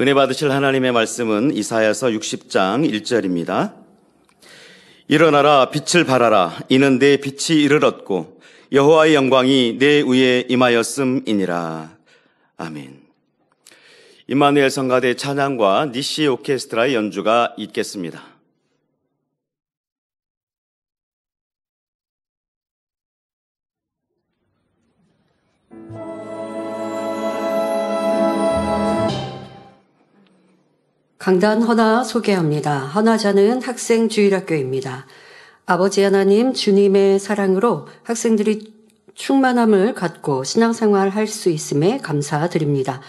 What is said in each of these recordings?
은혜 받으실 하나님의 말씀은 이사야서 60장 1절입니다. 일어나라 빛을 발하라 이는 내 빛이 이르렀고 여호와의 영광이 내 위에 임하였음이니라. 아멘. 임마누엘 성가대 찬양과 니시 오케스트라의 연주가 있겠습니다. 강단 허나 소개합니다. 허나자는 학생 주일학교입니다. 아버지 하나님 주님의 사랑으로 학생들이 충만함을 갖고 신앙생활 할수 있음에 감사드립니다.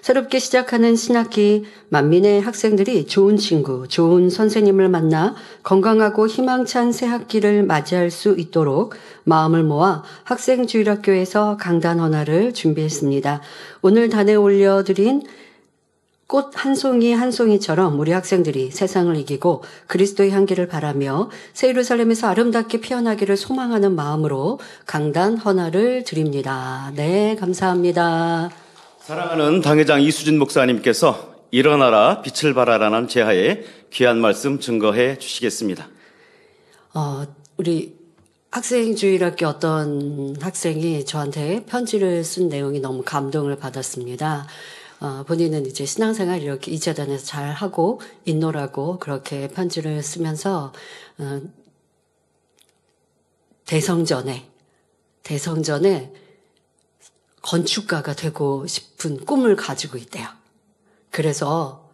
새롭게 시작하는 신학기 만민의 학생들이 좋은 친구, 좋은 선생님을 만나 건강하고 희망찬 새학기를 맞이할 수 있도록 마음을 모아 학생주일학교에서 강단 헌화를 준비했습니다. 오늘 단에 올려드린 꽃한 송이 한 송이처럼 우리 학생들이 세상을 이기고 그리스도의 향기를 바라며 세 예루살렘에서 아름답게 피어나기를 소망하는 마음으로 강단 헌화를 드립니다. 네, 감사합니다. 사랑하는 당회장 이수진 목사님께서 일어나라 빛을 발하라는 제하에 귀한 말씀 증거해 주시겠습니다. 어, 우리 학생주일학교 어떤 학생이 저한테 편지를 쓴 내용이 너무 감동을 받았습니다. 어, 본인은 이제 신앙생활 이렇게 이재단에서 잘 하고 있노라고 그렇게 편지를 쓰면서 어, 대성전에 대성전에 건축가가 되고 싶은 꿈을 가지고 있대요. 그래서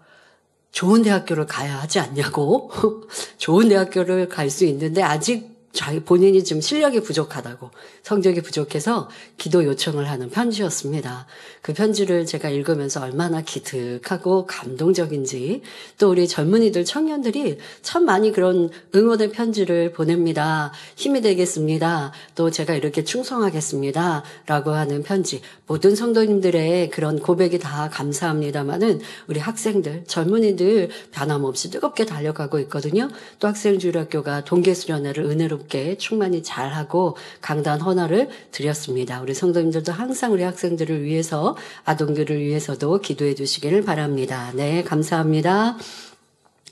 좋은 대학교를 가야 하지 않냐고 좋은 대학교를 갈 수 있는데 아직 자기 본인이 좀 실력이 부족하다고 성적이 부족해서 기도 요청을 하는 편지였습니다. 그 편지를 제가 읽으면서 얼마나 기특하고 감동적인지 또 우리 젊은이들 청년들이 참 많이 그런 응원의 편지를 보냅니다. 힘이 되겠습니다. 또 제가 이렇게 충성하겠습니다. 라고 하는 편지 모든 성도님들의 그런 고백이 다 감사합니다만은 우리 학생들 젊은이들 변함없이 뜨겁게 달려가고 있거든요. 또 학생주일학교가 동계수련회를 은혜로 높게 충만히 잘하고 강단 헌화를 드렸습니다. 우리 성도님들도 항상 우리 학생들을 위해서 아동들을 위해서도 기도해 주시기를 바랍니다. 네, 감사합니다.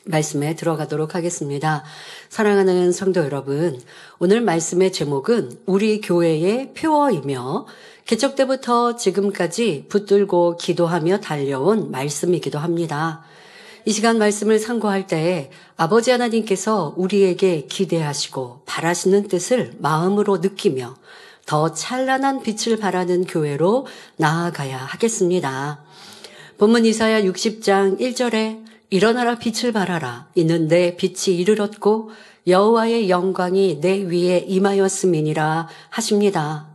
말씀에 들어가도록 하겠습니다. 사랑하는 성도 여러분, 오늘 말씀의 제목은 우리 교회의 표어이며 개척 때부터 지금까지 붙들고 기도하며 달려온 말씀이기도 합니다. 이 시간 말씀을 상고할 때에 아버지 하나님께서 우리에게 기대하시고 바라시는 뜻을 마음으로 느끼며 더 찬란한 빛을 바라는 교회로 나아가야 하겠습니다. 본문 이사야 60장 1절에 일어나라 빛을 바라라 이는 내 빛이 이르렀고 여호와의 영광이 내 위에 임하였음이니라 하십니다.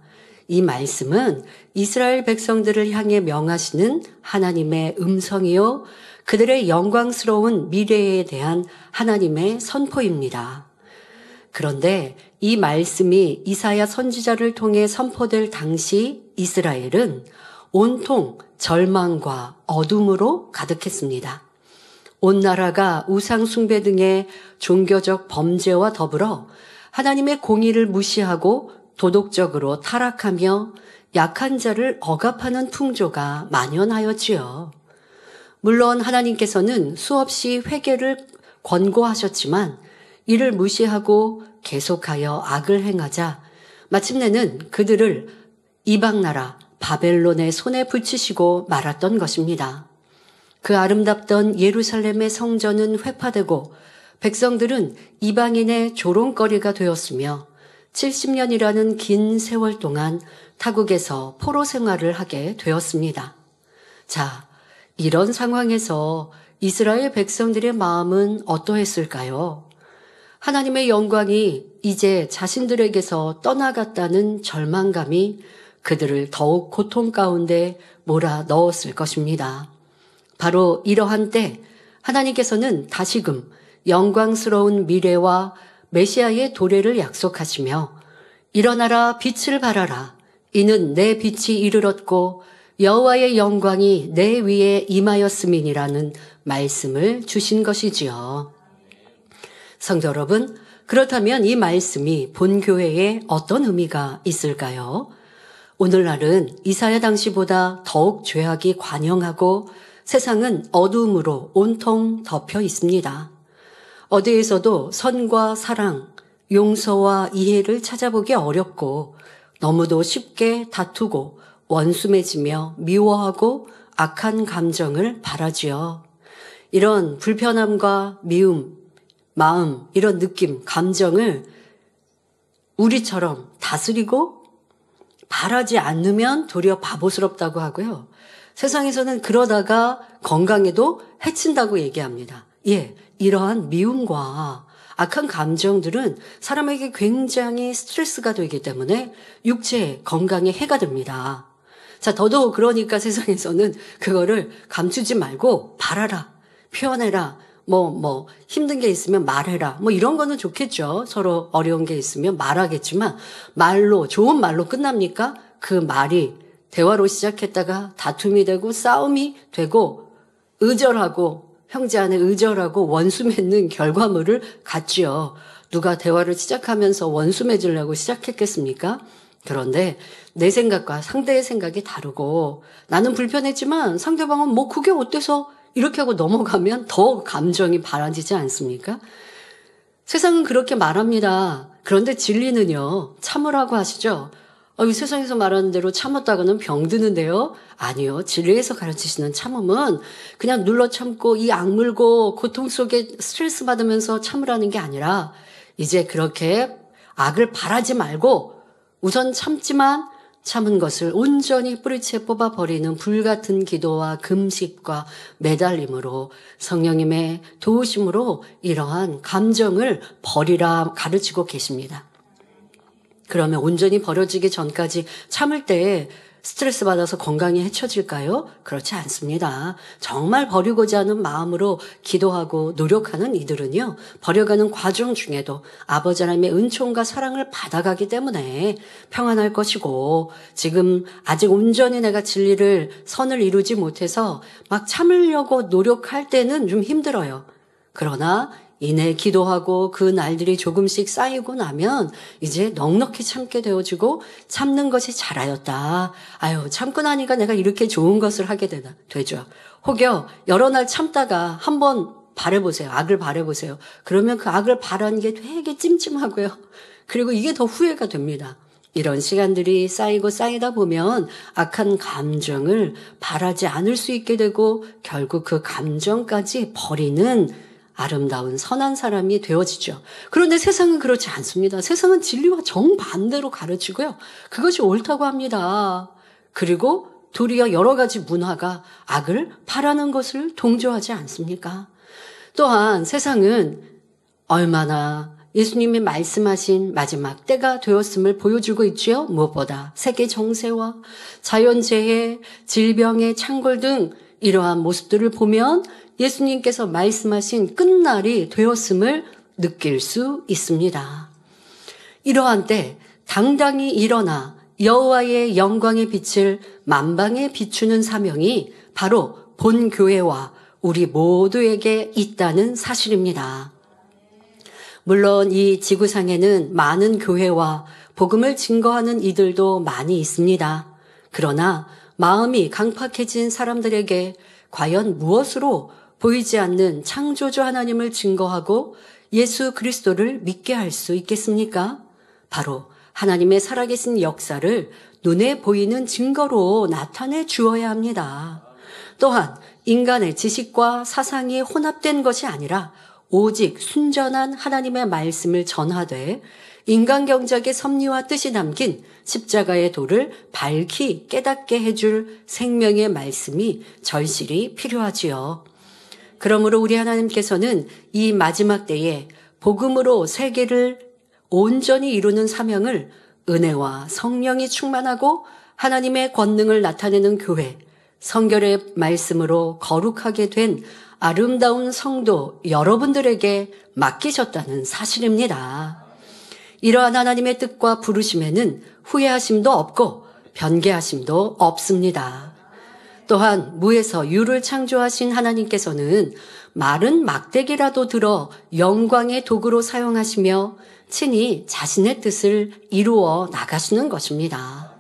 이 말씀은 이스라엘 백성들을 향해 명하시는 하나님의 음성이요 그들의 영광스러운 미래에 대한 하나님의 선포입니다. 그런데 이 말씀이 이사야 선지자를 통해 선포될 당시 이스라엘은 온통 절망과 어둠으로 가득했습니다. 온 나라가 우상숭배 등의 종교적 범죄와 더불어 하나님의 공의를 무시하고 도덕적으로 타락하며 약한 자를 억압하는 풍조가 만연하였지요. 물론 하나님께서는 수없이 회개를 권고하셨지만 이를 무시하고 계속하여 악을 행하자 마침내는 그들을 이방 나라 바벨론의 손에 붙이시고 말았던 것입니다. 그 아름답던 예루살렘의 성전은 회파되고 백성들은 이방인의 조롱거리가 되었으며 70년이라는 긴 세월 동안 타국에서 포로 생활을 하게 되었습니다. 자, 이런 상황에서 이스라엘 백성들의 마음은 어떠했을까요? 하나님의 영광이 이제 자신들에게서 떠나갔다는 절망감이 그들을 더욱 고통 가운데 몰아 넣었을 것입니다. 바로 이러한 때 하나님께서는 다시금 영광스러운 미래와 메시아의 도래를 약속하시며 일어나라 빛을 발하라 이는 내 빛이 이르렀고 여호와의 영광이 내 위에 임하였음이니라는 말씀을 주신 것이지요. 성도 여러분, 그렇다면 이 말씀이 본 교회에 어떤 의미가 있을까요? 오늘날은 이사야 당시보다 더욱 죄악이 관영하고 세상은 어둠으로 온통 덮여 있습니다. 어디에서도 선과 사랑, 용서와 이해를 찾아보기 어렵고 너무도 쉽게 다투고 원수매지며 미워하고 악한 감정을 바라지요. 이런 불편함과 미움, 마음, 이런 느낌, 감정을 우리처럼 다스리고 바라지 않으면 도리어 바보스럽다고 하고요. 세상에서는 그러다가 건강에도 해친다고 얘기합니다. 예, 이러한 미움과 악한 감정들은 사람에게 굉장히 스트레스가 되기 때문에 육체 건강에 해가 됩니다. 자, 더더욱 그러니까 세상에서는 그거를 감추지 말고 바라라, 표현해라, 뭐, 뭐, 힘든 게 있으면 말해라. 뭐 이런 거는 좋겠죠. 서로 어려운 게 있으면 말하겠지만, 말로, 좋은 말로 끝납니까? 그 말이 대화로 시작했다가 다툼이 되고 싸움이 되고 의절하고 형제 안에 의절하고 원수 맺는 결과물을 갖지요. 누가 대화를 시작하면서 원수 맺으려고 시작했겠습니까? 그런데 내 생각과 상대의 생각이 다르고 나는 불편했지만 상대방은 뭐 그게 어때서 이렇게 하고 넘어가면 더 감정이 바라지지 않습니까? 세상은 그렇게 말합니다. 그런데 진리는요, 참으라고 하시죠? 어, 이 세상에서 말하는 대로 참았다고는 병드는데요? 아니요. 진리에서 가르치시는 참음은 그냥 눌러 참고 이 악물고 고통 속에 스트레스 받으면서 참으라는 게 아니라 이제 그렇게 악을 바라지 말고 우선 참지만 참은 것을 온전히 뿌리채 뽑아 버리는 불같은 기도와 금식과 매달림으로 성령님의 도우심으로 이러한 감정을 버리라 가르치고 계십니다. 그러면 온전히 버려지기 전까지 참을 때에 스트레스 받아서 건강이 해쳐질까요? 그렇지 않습니다. 정말 버리고자 하는 마음으로 기도하고 노력하는 이들은요, 버려가는 과정 중에도 아버지 하나님의 은총과 사랑을 받아가기 때문에 평안할 것이고, 지금 아직 온전히 내가 진리를 선을 이루지 못해서 막 참으려고 노력할 때는 좀 힘들어요. 그러나 이내 기도하고 그 날들이 조금씩 쌓이고 나면 이제 넉넉히 참게 되어지고 참는 것이 잘하였다. 아유, 참고 나니까 내가 이렇게 좋은 것을 하게 되나, 되죠. 혹여 여러 날 참다가 한번 바래보세요. 악을 바래보세요. 그러면 그 악을 바라는 게 되게 찜찜하고요. 그리고 이게 더 후회가 됩니다. 이런 시간들이 쌓이고 쌓이다 보면 악한 감정을 바라지 않을 수 있게 되고 결국 그 감정까지 버리는 아름다운 선한 사람이 되어지죠. 그런데 세상은 그렇지 않습니다. 세상은 진리와 정반대로 가르치고요. 그것이 옳다고 합니다. 그리고 도리어 여러 가지 문화가 악을 바라는 것을 동조하지 않습니까? 또한 세상은 얼마나 예수님이 말씀하신 마지막 때가 되었음을 보여주고 있지요. 무엇보다 세계 정세와 자연재해, 질병의 창궐 등 이러한 모습들을 보면 예수님께서 말씀하신 끝날이 되었음을 느낄 수 있습니다. 이러한 때 당당히 일어나 여호와의 영광의 빛을 만방에 비추는 사명이 바로 본 교회와 우리 모두에게 있다는 사실입니다. 물론 이 지구상에는 많은 교회와 복음을 증거하는 이들도 많이 있습니다. 그러나 마음이 강팍해진 사람들에게 과연 무엇으로 보이지 않는 창조주 하나님을 증거하고 예수 그리스도를 믿게 할 수 있겠습니까? 바로 하나님의 살아계신 역사를 눈에 보이는 증거로 나타내 주어야 합니다. 또한 인간의 지식과 사상이 혼합된 것이 아니라 오직 순전한 하나님의 말씀을 전하되 인간 경작의 섭리와 뜻이 담긴 십자가의 도를 밝히 깨닫게 해줄 생명의 말씀이 절실히 필요하지요. 그러므로 우리 하나님께서는 이 마지막 때에 복음으로 세계를 온전히 이루는 사명을 은혜와 성령이 충만하고 하나님의 권능을 나타내는 교회, 성결의 말씀으로 거룩하게 된 아름다운 성도 여러분들에게 맡기셨다는 사실입니다. 이러한 하나님의 뜻과 부르심에는 후회하심도 없고 변개하심도 없습니다. 또한 무에서 유를 창조하신 하나님께서는 마른 막대기라도 들어 영광의 도구로 사용하시며 친히 자신의 뜻을 이루어 나가시는 것입니다.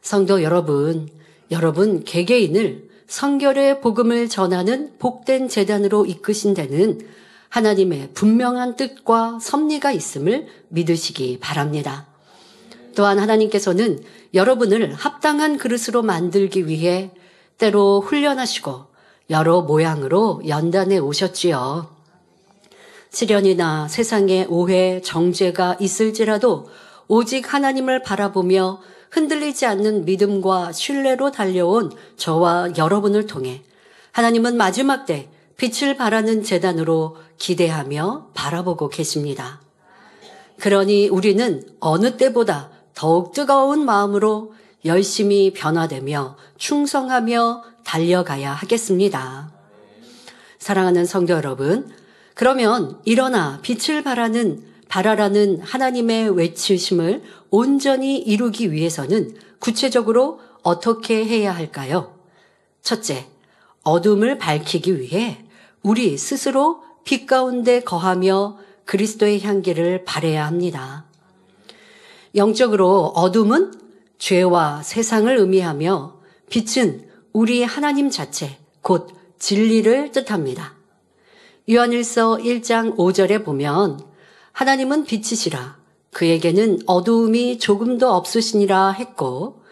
성도 여러분, 여러분 개개인을 성결의 복음을 전하는 복된 재단으로 이끄신 데는 하나님의 분명한 뜻과 섭리가 있음을 믿으시기 바랍니다. 또한 하나님께서는 여러분을 합당한 그릇으로 만들기 위해 때로 훈련하시고 여러 모양으로 연단해 오셨지요. 시련이나 세상에 오해, 정죄가 있을지라도 오직 하나님을 바라보며 흔들리지 않는 믿음과 신뢰로 달려온 저와 여러분을 통해 하나님은 마지막 때 빛을 바라는 재단으로 기대하며 바라보고 계십니다. 그러니 우리는 어느 때보다 더욱 뜨거운 마음으로 열심히 변화되며 충성하며 달려가야 하겠습니다. 사랑하는 성도 여러분, 그러면 일어나 빛을 바라는 바라라는 하나님의 외치심을 온전히 이루기 위해서는 구체적으로 어떻게 해야 할까요? 첫째, 어둠을 밝히기 위해 우리 스스로 빛 가운데 거하며 그리스도의 향기를 바래야 합니다. 영적으로 어둠은 죄와 세상을 의미하며 빛은 우리 하나님 자체, 곧 진리를 뜻합니다. 요한일서 1장 5절에 보면 하나님은 빛이시라 그에게는 어두움이 조금도 없으시니라 했고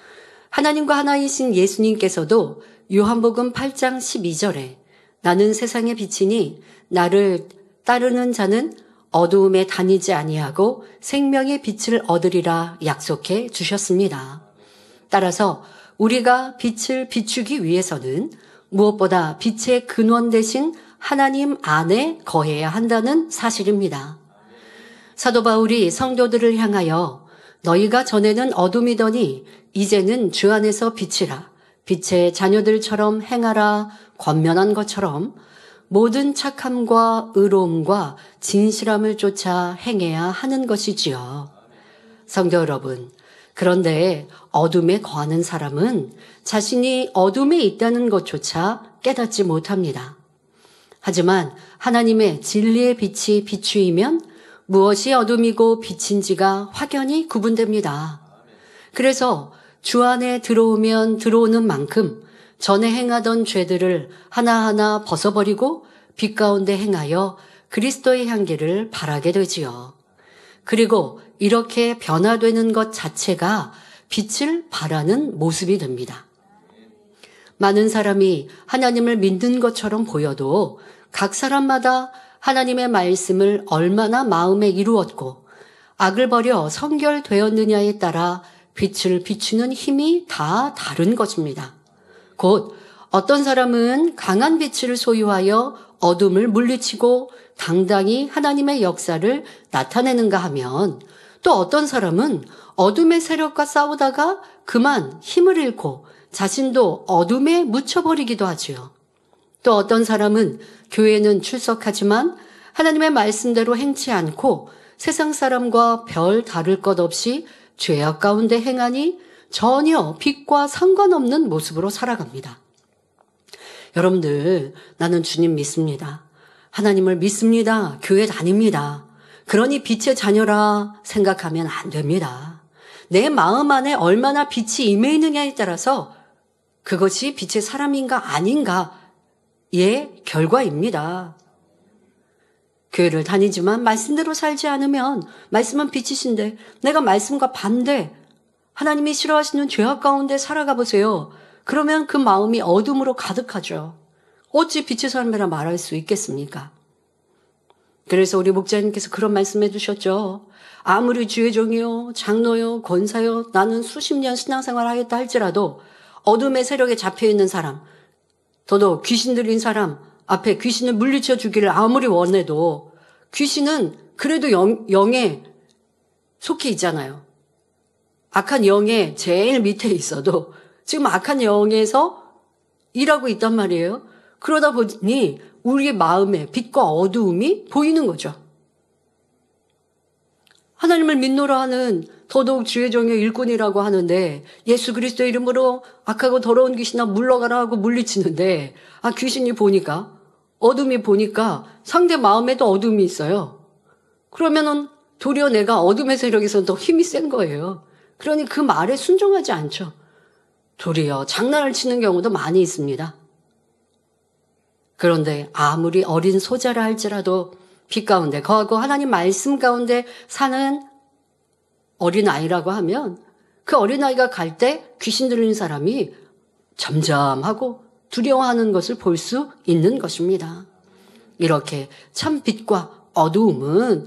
하나님과 하나이신 예수님께서도 요한복음 8장 12절에 나는 세상의 빛이니 나를 따르는 자는 어두움에 다니지 아니하고 생명의 빛을 얻으리라 약속해 주셨습니다. 따라서 우리가 빛을 비추기 위해서는 무엇보다 빛의 근원 대신 하나님 안에 거해야 한다는 사실입니다. 사도 바울이 성도들을 향하여 너희가 전에는 어둠이더니 이제는 주 안에서 빛이라 빛의 자녀들처럼 행하라 권면한 것처럼 모든 착함과 의로움과 진실함을 쫓아 행해야 하는 것이지요. 성도 여러분, 그런데 어둠에 거하는 사람은 자신이 어둠에 있다는 것조차 깨닫지 못합니다. 하지만 하나님의 진리의 빛이 비추이면 무엇이 어둠이고 빛인지가 확연히 구분됩니다. 그래서 주 안에 들어오면 들어오는 만큼 전에 행하던 죄들을 하나하나 벗어버리고 빛 가운데 행하여 그리스도의 향기를 바라게 되지요. 그리고 이렇게 변화되는 것 자체가 빛을 바라는 모습이 됩니다. 많은 사람이 하나님을 믿는 것처럼 보여도 각 사람마다 하나님의 말씀을 얼마나 마음에 이루었고 악을 버려 성결되었느냐에 따라 빛을 비추는 힘이 다 다른 것입니다. 곧 어떤 사람은 강한 빛을 소유하여 어둠을 물리치고 당당히 하나님의 역사를 나타내는가 하면 또 어떤 사람은 어둠의 세력과 싸우다가 그만 힘을 잃고 자신도 어둠에 묻혀버리기도 하지요. 또 어떤 사람은 교회는 출석하지만 하나님의 말씀대로 행치 않고 세상 사람과 별 다를 것 없이 죄악 가운데 행하니 전혀 빛과 상관없는 모습으로 살아갑니다. 여러분들, 나는 주님 믿습니다. 하나님을 믿습니다. 교회 다닙니다. 그러니 빛의 자녀라 생각하면 안 됩니다. 내 마음 안에 얼마나 빛이 임해 있느냐에 따라서 그것이 빛의 사람인가 아닌가의 예, 결과입니다. 교회를 다니지만 말씀대로 살지 않으면 말씀은 빛이신데 내가 말씀과 반대 하나님이 싫어하시는 죄악 가운데 살아가 보세요. 그러면 그 마음이 어둠으로 가득하죠. 어찌 빛의 삶이라 말할 수 있겠습니까? 그래서 우리 목자님께서 그런 말씀해 주셨죠. 아무리 주의 종이요, 장로요, 권사요, 나는 수십 년 신앙생활 하였다 할지라도 어둠의 세력에 잡혀 있는 사람, 더더욱 귀신 들린 사람 앞에 귀신을 물리쳐 주기를 아무리 원해도 귀신은 그래도 영, 영에 속해 있잖아요. 악한 영의 제일 밑에 있어도 지금 악한 영에서 일하고 있단 말이에요. 그러다 보니 우리의 마음에 빛과 어두움이 보이는 거죠. 하나님을 믿노라 하는 더더욱 주의종의 일꾼이라고 하는데 예수 그리스도 이름으로 악하고 더러운 귀신아 물러가라 하고 물리치는데 아 귀신이 보니까 어둠이 보니까 상대 마음에도 어둠이 있어요. 그러면은 도리어 내가 어둠의 세력에서 더 힘이 센 거예요. 그러니 그 말에 순종하지 않죠. 도리어 장난을 치는 경우도 많이 있습니다. 그런데 아무리 어린 소자라 할지라도 빛 가운데 거하고 하나님 말씀 가운데 사는 어린아이라고 하면 그 어린아이가 갈 때 귀신 들린 사람이 점점하고 두려워하는 것을 볼 수 있는 것입니다. 이렇게 참 빛과 어두움은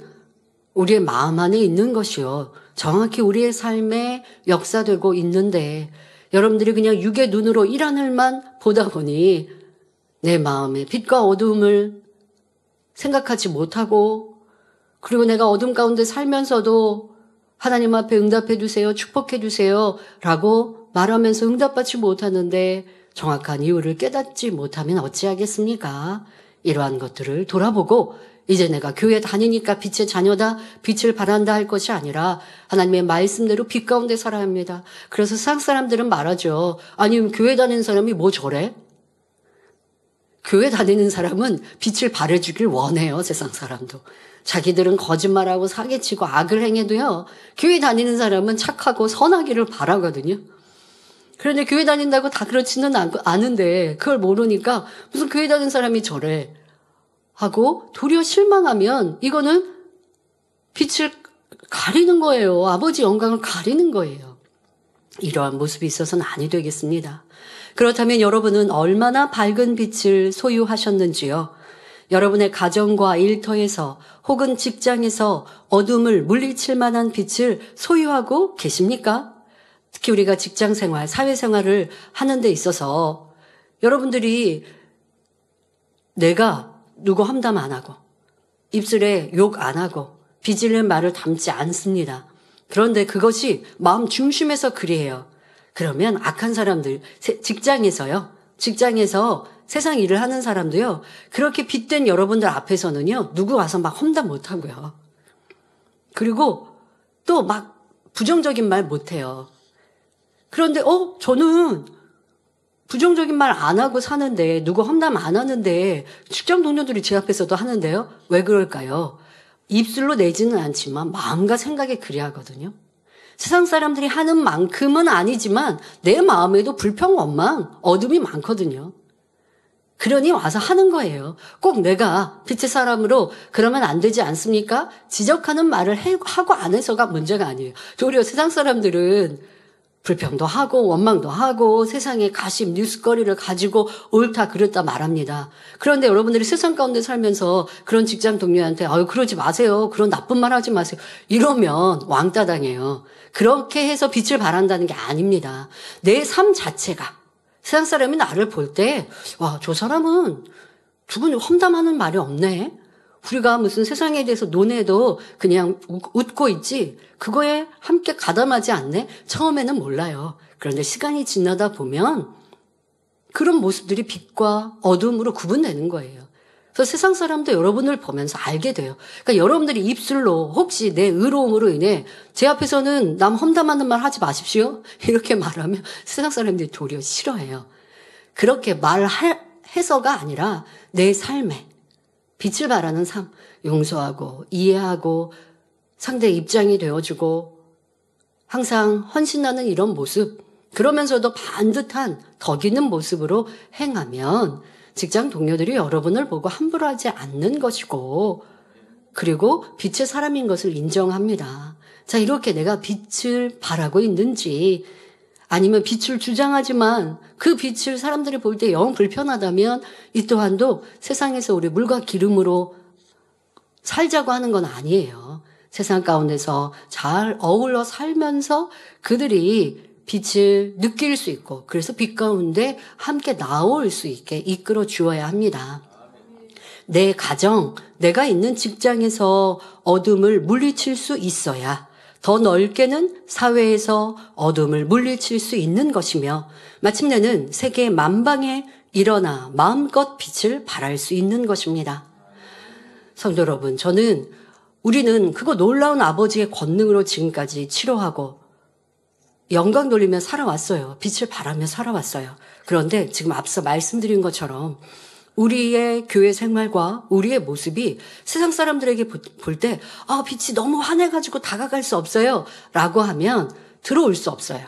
우리의 마음 안에 있는 것이요. 정확히 우리의 삶에 역사되고 있는데 여러분들이 그냥 육의 눈으로 일 하늘만 보다 보니 내 마음의 빛과 어둠을 생각하지 못하고 그리고 내가 어둠 가운데 살면서도 하나님 앞에 응답해 주세요. 축복해 주세요. 라고 말하면서 응답받지 못하는데 정확한 이유를 깨닫지 못하면 어찌하겠습니까? 이러한 것들을 돌아보고 이제 내가 교회 다니니까 빛의 자녀다, 빛을 바란다 할 것이 아니라 하나님의 말씀대로 빛 가운데 살아야 합니다. 그래서 세상 사람들은 말하죠. 아니, 면 교회 다니는 사람이 뭐 저래? 교회 다니는 사람은 빛을 바래주길 원해요, 세상 사람도. 자기들은 거짓말하고 사기치고 악을 행해도요, 교회 다니는 사람은 착하고 선하기를 바라거든요. 그런데 교회 다닌다고 다 그렇지는 않은데 그걸 모르니까 무슨 교회 다닌 사람이 저래 하고 도리어 실망하면 이거는 빛을 가리는 거예요. 아버지 영광을 가리는 거예요. 이러한 모습이 있어서는 아니 되겠습니다. 그렇다면 여러분은 얼마나 밝은 빛을 소유하셨는지요? 여러분의 가정과 일터에서 혹은 직장에서 어둠을 물리칠 만한 빛을 소유하고 계십니까? 특히 우리가 직장 생활, 사회 생활을 하는 데 있어서 여러분들이 내가 누구 험담 안 하고 입술에 욕 안 하고 비질는 말을 담지 않습니다. 그런데 그것이 마음 중심에서 그리해요. 그러면 악한 사람들, 직장에서요. 직장에서 세상 일을 하는 사람도요. 그렇게 빚된 여러분들 앞에서는요. 누구 와서 막 험담 못 하고요. 그리고 또 막 부정적인 말 못 해요. 그런데 어 저는 부정적인 말 안 하고 사는데 누구 험담 안 하는데 직장 동료들이 제 앞에서도 하는데요. 왜 그럴까요? 입술로 내지는 않지만 마음과 생각에 그리하거든요. 세상 사람들이 하는 만큼은 아니지만 내 마음에도 불평, 원망, 어둠이 많거든요. 그러니 와서 하는 거예요. 꼭 내가 빛의 사람으로 그러면 안 되지 않습니까? 지적하는 말을 해, 하고 안 해서가 문제가 아니에요. 도리어 세상 사람들은 불평도 하고 원망도 하고 세상의 가심 뉴스거리를 가지고 옳다 그랬다 말합니다. 그런데 여러분들이 세상 가운데 살면서 그런 직장 동료한테 아유 그러지 마세요. 그런 나쁜 말 하지 마세요. 이러면 왕따 당해요. 그렇게 해서 빛을 발한다는 게 아닙니다. 내 삶 자체가 세상 사람이 나를 볼 때와저 사람은 죽은 험담하는 말이 없네. 우리가 무슨 세상에 대해서 논해도 그냥 웃고 있지 그거에 함께 가담하지 않네 처음에는 몰라요. 그런데 시간이 지나다 보면 그런 모습들이 빛과 어둠으로 구분되는 거예요. 그래서 세상 사람도 여러분을 보면서 알게 돼요. 그러니까 여러분들이 입술로 혹시 내 의로움으로 인해 제 앞에서는 남 험담하는 말 하지 마십시오. 이렇게 말하면 세상 사람들이 도리어 싫어해요. 그렇게 말해서가 아니라 내 삶에 빛을 바라는 삶, 용서하고 이해하고 상대 입장이 되어주고 항상 헌신하는 이런 모습, 그러면서도 반듯한 덕 있는 모습으로 행하면 직장 동료들이 여러분을 보고 함부로 하지 않는 것이고 그리고 빛의 사람인 것을 인정합니다. 자, 이렇게 내가 빛을 바라고 있는지 아니면 빛을 주장하지만 그 빛을 사람들이 볼 때 영 불편하다면 이 또한도 세상에서 우리 물과 기름으로 살자고 하는 건 아니에요. 세상 가운데서 잘 어울러 살면서 그들이 빛을 느낄 수 있고 그래서 빛 가운데 함께 나올 수 있게 이끌어 주어야 합니다. 내 가정, 내가 있는 직장에서 어둠을 물리칠 수 있어야 더 넓게는 사회에서 어둠을 물리칠 수 있는 것이며 마침내는 세계 만방에 일어나 마음껏 빛을 발할 수 있는 것입니다. 성도 여러분, 저는 우리는 그거 놀라운 아버지의 권능으로 지금까지 치료하고 영광 돌리며 살아왔어요. 빛을 바라며 살아왔어요. 그런데 지금 앞서 말씀드린 것처럼 우리의 교회 생활과 우리의 모습이 세상 사람들에게 볼 때, 아, 빛이 너무 환해가지고 다가갈 수 없어요. 라고 하면 들어올 수 없어요.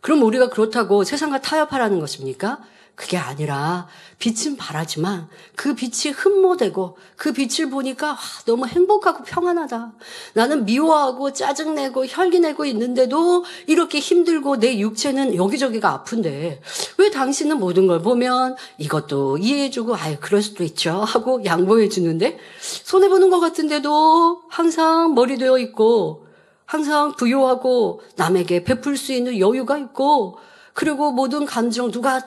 그럼 우리가 그렇다고 세상과 타협하라는 것입니까? 그게 아니라 빛은 바라지만 그 빛이 흠모되고 그 빛을 보니까 와, 너무 행복하고 평안하다. 나는 미워하고 짜증내고 혈기내고 있는데도 이렇게 힘들고 내 육체는 여기저기가 아픈데 왜 당신은 모든 걸 보면 이것도 이해해주고 아유 그럴 수도 있죠 하고 양보해주는데 손해보는 것 같은데도 항상 머리 되어 있고 항상 부유하고 남에게 베풀 수 있는 여유가 있고 그리고 모든 감정 누가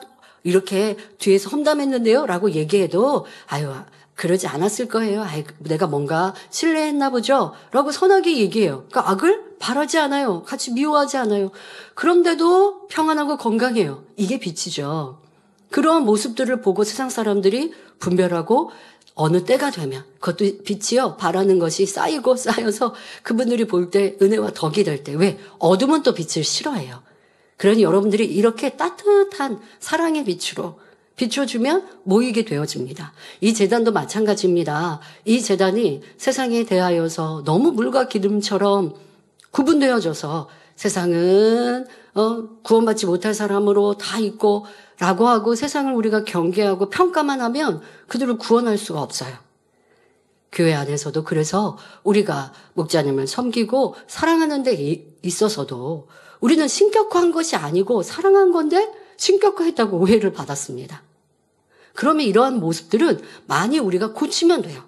이렇게 뒤에서 험담했는데요? 라고 얘기해도, 아유, 그러지 않았을 거예요. 아이, 내가 뭔가 신뢰했나 보죠? 라고 선하게 얘기해요. 그러니까 악을 바라지 않아요. 같이 미워하지 않아요. 그런데도 평안하고 건강해요. 이게 빛이죠. 그러한 모습들을 보고 세상 사람들이 분별하고 어느 때가 되면 그것도 빛이요 바라는 것이 쌓이고 쌓여서 그분들이 볼 때 은혜와 덕이 될 때 왜 어둠은 또 빛을 싫어해요 그러니 여러분들이 이렇게 따뜻한 사랑의 빛으로 비춰주면 모이게 되어집니다. 이 재단도 마찬가지입니다. 이 재단이 세상에 대하여서 너무 물과 기름처럼 구분되어져서 세상은 어, 구원받지 못할 사람으로 다 있고 라고 하고 세상을 우리가 경계하고 평가만 하면 그들을 구원할 수가 없어요. 교회 안에서도 그래서 우리가 목자님을 섬기고 사랑하는 데 있어서도 우리는 신격화한 것이 아니고 사랑한 건데 신격화했다고 오해를 받았습니다. 그러면 이러한 모습들은 많이 우리가 고치면 돼요.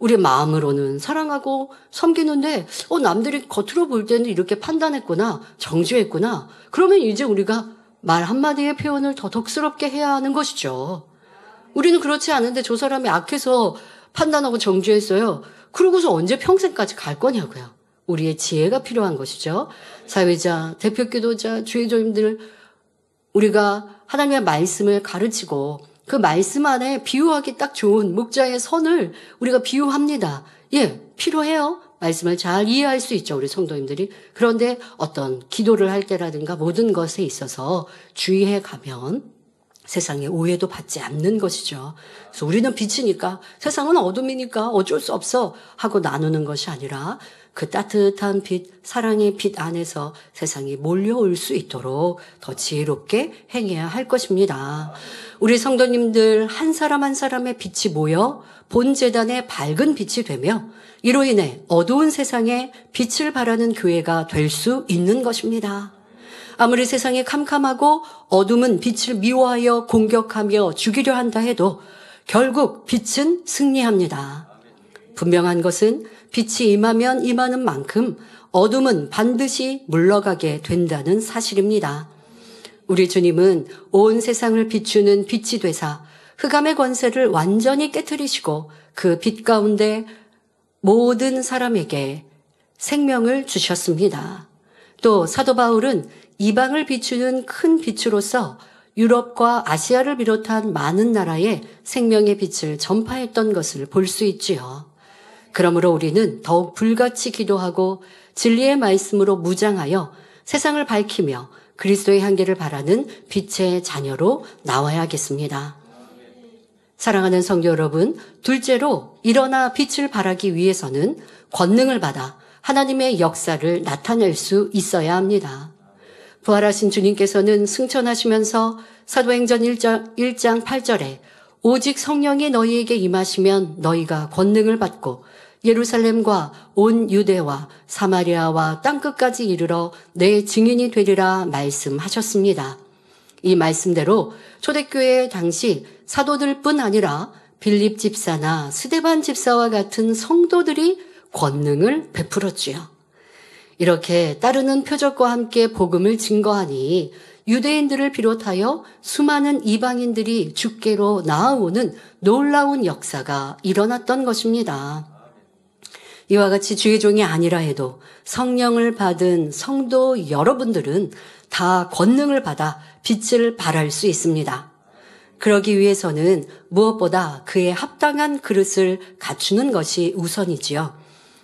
우리 마음으로는 사랑하고 섬기는데 어 남들이 겉으로 볼 때는 이렇게 판단했구나 정죄했구나 그러면 이제 우리가 말 한마디의 표현을 더 덕스럽게 해야 하는 것이죠. 우리는 그렇지 않은데 저 사람이 악해서 판단하고 정죄했어요. 그러고서 언제 평생까지 갈 거냐고요. 우리의 지혜가 필요한 것이죠. 사회자, 대표 기도자, 주의조님들 우리가 하나님의 말씀을 가르치고 그 말씀 안에 비유하기 딱 좋은 목자의 선을 우리가 비유합니다. 예, 필요해요. 말씀을 잘 이해할 수 있죠, 우리 성도님들이. 그런데 어떤 기도를 할 때라든가 모든 것에 있어서 주의해 가면 세상의 오해도 받지 않는 것이죠. 그래서 우리는 빛이니까 세상은 어둠이니까 어쩔 수 없어 하고 나누는 것이 아니라 그 따뜻한 빛, 사랑의 빛 안에서 세상이 몰려올 수 있도록 더 지혜롭게 행해야 할 것입니다. 우리 성도님들 한 사람 한 사람의 빛이 모여 본 재단의 밝은 빛이 되며 이로 인해 어두운 세상에 빛을 바라는 교회가 될 수 있는 것입니다. 아무리 세상이 캄캄하고 어둠은 빛을 미워하여 공격하며 죽이려 한다 해도 결국 빛은 승리합니다. 분명한 것은 빛이 임하면 임하는 만큼 어둠은 반드시 물러가게 된다는 사실입니다. 우리 주님은 온 세상을 비추는 빛이 되사 흑암의 권세를 완전히 깨뜨리시고 그 빛 가운데 모든 사람에게 생명을 주셨습니다. 또 사도 바울은 이방을 비추는 큰 빛으로서 유럽과 아시아를 비롯한 많은 나라에 생명의 빛을 전파했던 것을 볼 수 있지요. 그러므로 우리는 더욱 불같이 기도하고 진리의 말씀으로 무장하여 세상을 밝히며 그리스도의 향기를 바라는 빛의 자녀로 나와야겠습니다. 사랑하는 성도 여러분, 둘째로 일어나 빛을 발하기 위해서는 권능을 받아 하나님의 역사를 나타낼 수 있어야 합니다. 부활하신 주님께서는 승천하시면서 사도행전 1장 8절에 오직 성령이 너희에게 임하시면 너희가 권능을 받고 예루살렘과 온 유대와 사마리아와 땅끝까지 이르러 내 증인이 되리라 말씀하셨습니다. 이 말씀대로 초대교회 당시 사도들뿐 아니라 빌립 집사나 스데반 집사와 같은 성도들이 권능을 베풀었지요. 이렇게 따르는 표적과 함께 복음을 증거하니 유대인들을 비롯하여 수많은 이방인들이 주께로 나아오는 놀라운 역사가 일어났던 것입니다. 이와 같이 주의 종이 아니라 해도 성령을 받은 성도 여러분들은 다 권능을 받아 빛을 발할 수 있습니다. 그러기 위해서는 무엇보다 그에 합당한 그릇을 갖추는 것이 우선이지요.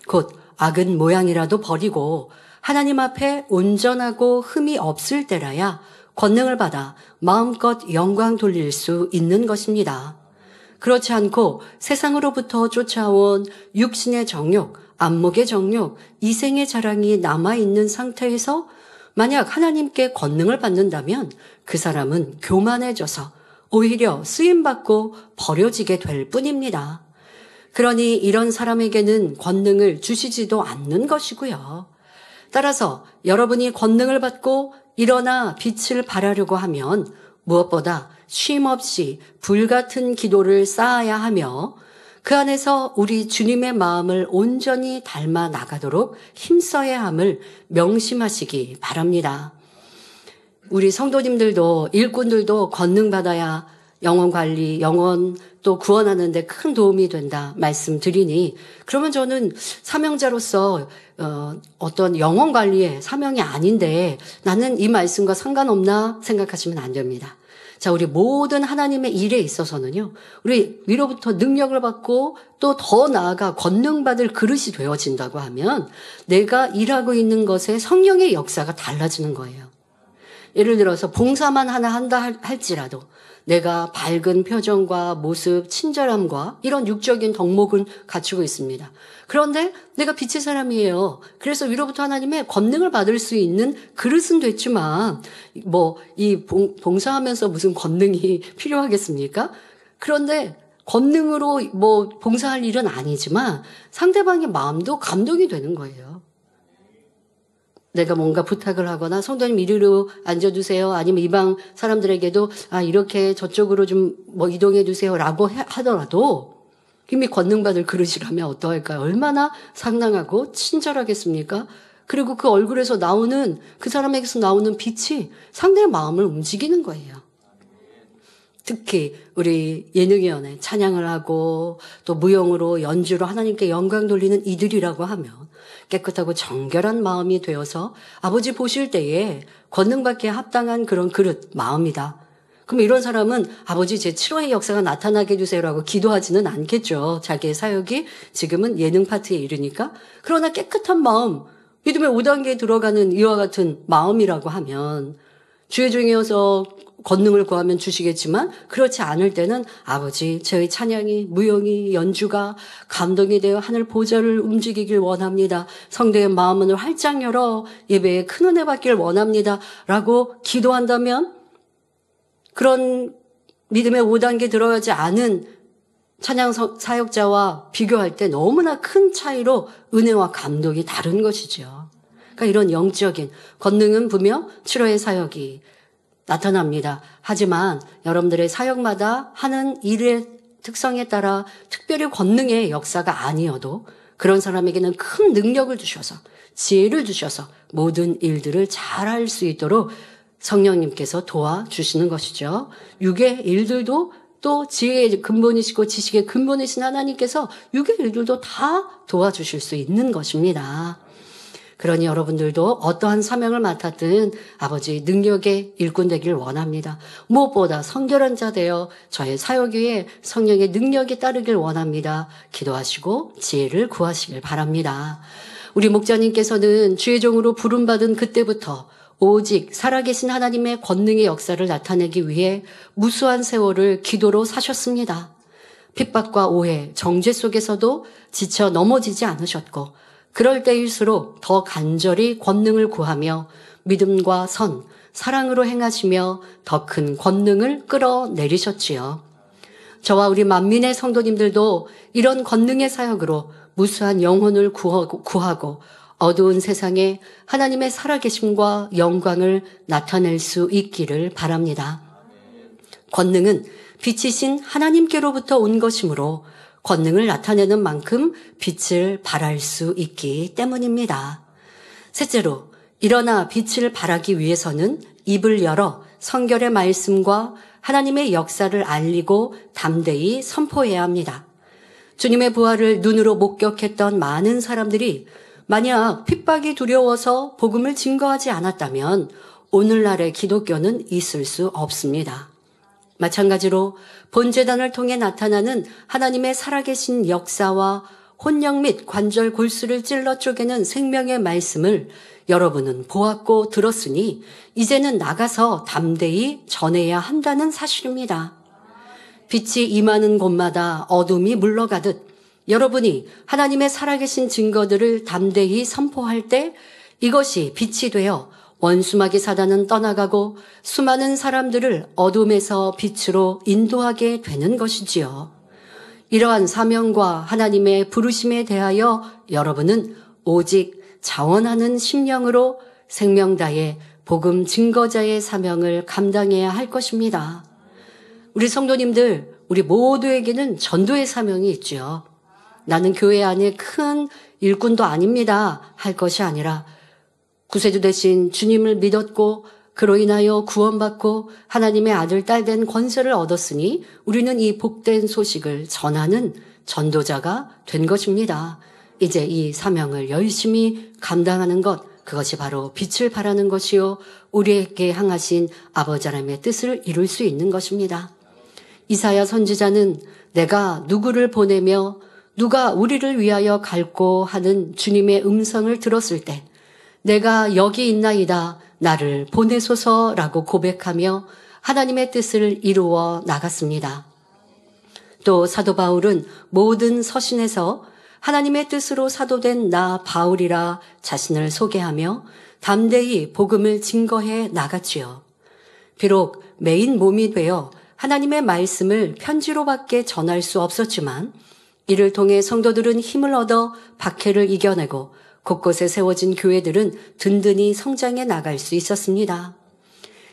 곧 악은 모양이라도 버리고 하나님 앞에 온전하고 흠이 없을 때라야 권능을 받아 마음껏 영광 돌릴 수 있는 것입니다. 그렇지 않고 세상으로부터 쫓아온 육신의 정욕, 안목의 정욕, 이생의 자랑이 남아있는 상태에서 만약 하나님께 권능을 받는다면 그 사람은 교만해져서 오히려 쓰임받고 버려지게 될 뿐입니다. 그러니 이런 사람에게는 권능을 주시지도 않는 것이고요. 따라서 여러분이 권능을 받고 일어나 빛을 발하려고 하면 무엇보다 쉼없이 불같은 기도를 쌓아야 하며 그 안에서 우리 주님의 마음을 온전히 닮아 나가도록 힘써야 함을 명심하시기 바랍니다. 우리 성도님들도 일꾼들도 권능받아야 영혼 관리, 영혼 또 구원하는데 큰 도움이 된다 말씀드리니 그러면 저는 사명자로서 어, 어떤 영혼 관리의 사명이 아닌데 나는 이 말씀과 상관없나 생각하시면 안 됩니다. 자, 우리 모든 하나님의 일에 있어서는요, 우리 위로부터 능력을 받고 또 더 나아가 권능받을 그릇이 되어진다고 하면 내가 일하고 있는 것에 성령의 역사가 달라지는 거예요. 예를 들어서 봉사만 하나 한다 할지라도 내가 밝은 표정과 모습, 친절함과 이런 육적인 덕목은 갖추고 있습니다. 그런데 내가 빛의 사람이에요. 그래서 위로부터 하나님의 권능을 받을 수 있는 그릇은 됐지만 뭐 이 봉사하면서 무슨 권능이 필요하겠습니까? 그런데 권능으로 뭐 봉사할 일은 아니지만 상대방의 마음도 감동이 되는 거예요. 내가 뭔가 부탁을 하거나 성도님 이리로 앉아주세요. 아니면 이방 사람들에게도 아, 이렇게 저쪽으로 좀 뭐 이동해주세요. 라고 하더라도 이미 권능받을 그릇이라면 어떠할까요? 얼마나 상냥하고 친절하겠습니까? 그리고 그 얼굴에서 나오는 그 사람에게서 나오는 빛이 상대의 마음을 움직이는 거예요. 특히 우리 예능위원회 찬양을 하고 또 무용으로 연주로 하나님께 영광 돌리는 이들이라고 하면 깨끗하고 정결한 마음이 되어서 아버지 보실 때에 권능받기에 합당한 그런 그릇, 마음이다. 그럼 이런 사람은 아버지 제 7호의 역사가 나타나게 해주세요라고 기도하지는 않겠죠. 자기의 사역이 지금은 예능 파트에 이르니까. 그러나 깨끗한 마음, 믿음의 5단계에 들어가는 이와 같은 마음이라고 하면 주의 중이어서 권능을 구하면 주시겠지만 그렇지 않을 때는 아버지 저희 찬양이 무용이 연주가 감동이 되어 하늘 보좌를 움직이길 원합니다. 성도의 마음을 활짝 열어 예배에 큰 은혜 받길 원합니다. 라고 기도한다면 그런 믿음의 5단계 들어가지 않은 찬양 사역자와 비교할 때 너무나 큰 차이로 은혜와 감동이 다른 것이죠. 그러니까 이런 영적인 권능은 부며 치료의 사역이 나타납니다. 하지만 여러분들의 사역마다 하는 일의 특성에 따라 특별히 권능의 역사가 아니어도 그런 사람에게는 큰 능력을 주셔서 지혜를 주셔서 모든 일들을 잘할 수 있도록 성령님께서 도와주시는 것이죠. 육의 일들도 또 지혜의 근본이시고 지식의 근본이신 하나님께서 육의 일들도 다 도와주실 수 있는 것입니다. 그러니 여러분들도 어떠한 사명을 맡았든 아버지 능력의 일꾼 되길 원합니다. 무엇보다 성결한 자 되어 저의 사역 위에 성령의 능력이 따르길 원합니다. 기도하시고 지혜를 구하시길 바랍니다. 우리 목자님께서는 주의 종으로 부름받은 그때부터 오직 살아계신 하나님의 권능의 역사를 나타내기 위해 무수한 세월을 기도로 사셨습니다. 핍박과 오해, 정죄 속에서도 지쳐 넘어지지 않으셨고 그럴 때일수록 더 간절히 권능을 구하며 믿음과 선, 사랑으로 행하시며 더 큰 권능을 끌어내리셨지요. 저와 우리 만민의 성도님들도 이런 권능의 사역으로 무수한 영혼을 구하고, 구하고 어두운 세상에 하나님의 살아계심과 영광을 나타낼 수 있기를 바랍니다. 권능은 빛이신 하나님께로부터 온 것이므로 권능을 나타내는 만큼 빛을 발할 수 있기 때문입니다. 셋째로 일어나 빛을 발하기 위해서는 입을 열어 성결의 말씀과 하나님의 역사를 알리고 담대히 선포해야 합니다. 주님의 부활을 눈으로 목격했던 많은 사람들이 만약 핍박이 두려워서 복음을 증거하지 않았다면 오늘날의 기독교는 있을 수 없습니다. 마찬가지로 본재단을 통해 나타나는 하나님의 살아계신 역사와 혼령 및 관절 골수를 찔러 쪼개는 생명의 말씀을 여러분은 보았고 들었으니 이제는 나가서 담대히 전해야 한다는 사실입니다. 빛이 임하는 곳마다 어둠이 물러가듯 여러분이 하나님의 살아계신 증거들을 담대히 선포할 때 이것이 빛이 되어 원수마귀 사단은 떠나가고 수많은 사람들을 어둠에서 빛으로 인도하게 되는 것이지요. 이러한 사명과 하나님의 부르심에 대하여 여러분은 오직 자원하는 심령으로 생명다의 복음 증거자의 사명을 감당해야 할 것입니다. 우리 성도님들, 우리 모두에게는 전도의 사명이 있지요. 나는 교회 안에 큰 일꾼도 아닙니다. 할 것이 아니라 구세주 대신 주님을 믿었고 그로 인하여 구원받고 하나님의 아들, 딸 된 권세를 얻었으니 우리는 이 복된 소식을 전하는 전도자가 된 것입니다. 이제 이 사명을 열심히 감당하는 것, 그것이 바로 빛을 바라는 것이요. 우리에게 향하신 아버지 하나님의 뜻을 이룰 수 있는 것입니다. 이사야 선지자는 내가 누구를 보내며 누가 우리를 위하여 갈고 하는 주님의 음성을 들었을 때 내가 여기 있나이다. 나를 보내소서라고 고백하며 하나님의 뜻을 이루어 나갔습니다. 또 사도 바울은 모든 서신에서 하나님의 뜻으로 사도된 나 바울이라 자신을 소개하며 담대히 복음을 증거해 나갔지요. 비록 메인 몸이 되어 하나님의 말씀을 편지로밖에 전할 수 없었지만 이를 통해 성도들은 힘을 얻어 박해를 이겨내고 곳곳에 세워진 교회들은 든든히 성장해 나갈 수 있었습니다.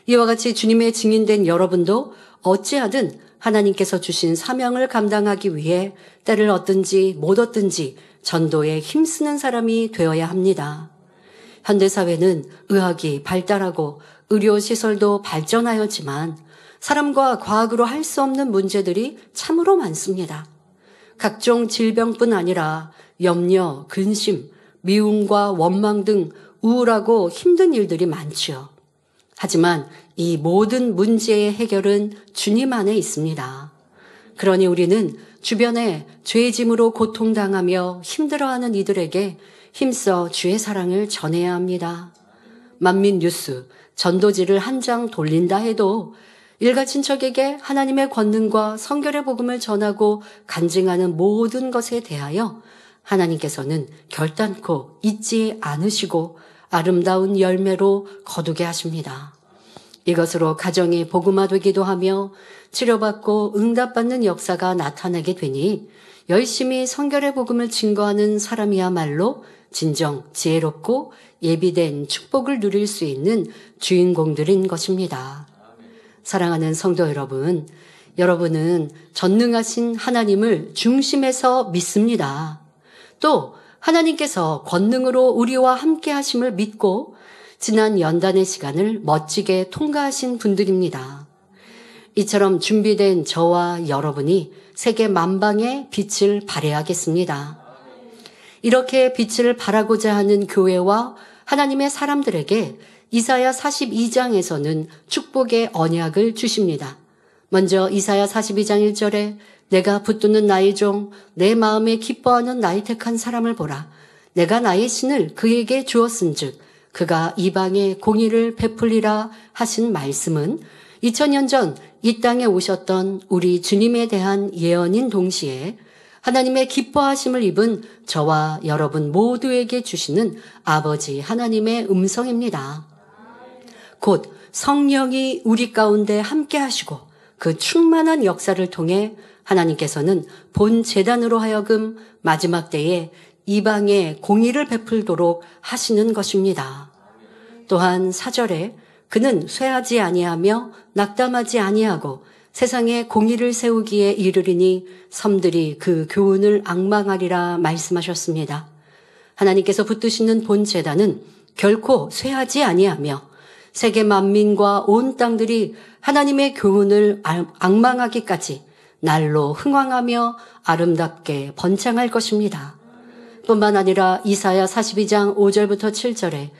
이와 같이 주님의 증인된 여러분도 어찌하든 하나님께서 주신 사명을 감당하기 위해 때를 얻든지 못 얻든지 전도에 힘쓰는 사람이 되어야 합니다. 현대사회는 의학이 발달하고 의료시설도 발전하였지만 사람과 과학으로 할 수 없는 문제들이 참으로 많습니다. 각종 질병뿐 아니라 염려, 근심, 미움과 원망 등 우울하고 힘든 일들이 많지요. 하지만 이 모든 문제의 해결은 주님 안에 있습니다. 그러니 우리는 주변에 죄짐으로 고통당하며 힘들어하는 이들에게 힘써 주의 사랑을 전해야 합니다. 만민 뉴스 전도지를 한 장 돌린다 해도 일가 친척에게 하나님의 권능과 성결의 복음을 전하고 간증하는 모든 것에 대하여 하나님께서는 결단코 잊지 않으시고 아름다운 열매로 거두게 하십니다. 이것으로 가정이 복음화되기도 하며 치료받고 응답받는 역사가 나타나게 되니 열심히 성결의 복음을 증거하는 사람이야말로 진정 지혜롭고 예비된 축복을 누릴 수 있는 주인공들인 것입니다. 사랑하는 성도 여러분, 여러분은 전능하신 하나님을 중심에서 믿습니다. 또 하나님께서 권능으로 우리와 함께 하심을 믿고 지난 연단의 시간을 멋지게 통과하신 분들입니다. 이처럼 준비된 저와 여러분이 세계 만방에 빛을 발해야겠습니다. 이렇게 빛을 발하고자 하는 교회와 하나님의 사람들에게 이사야 42장에서는 축복의 언약을 주십니다. 먼저 이사야 42장 1절에 내가 붙드는 나의 종, 내 마음에 기뻐하는 나의 택한 사람을 보라. 내가 나의 신을 그에게 주었은즉 그가 이방에 공의를 베풀리라 하신 말씀은 2000년 전 이 땅에 오셨던 우리 주님에 대한 예언인 동시에 하나님의 기뻐하심을 입은 저와 여러분 모두에게 주시는 아버지 하나님의 음성입니다. 곧 성령이 우리 가운데 함께 하시고 그 충만한 역사를 통해 하나님께서는 본 재단으로 하여금 마지막 때에 이방에 공의를 베풀도록 하시는 것입니다. 또한 사절에 그는 쇠하지 아니하며 낙담하지 아니하고 세상에 공의를 세우기에 이르리니 섬들이 그 교훈을 악망하리라 말씀하셨습니다. 하나님께서 붙드시는 본 재단은 결코 쇠하지 아니하며 세계 만민과 온 땅들이 하나님의 교훈을 악망하기까지 날로 흥왕하며 아름답게 번창할 것입니다. 뿐만 아니라 이사야 42장 5절부터 7절에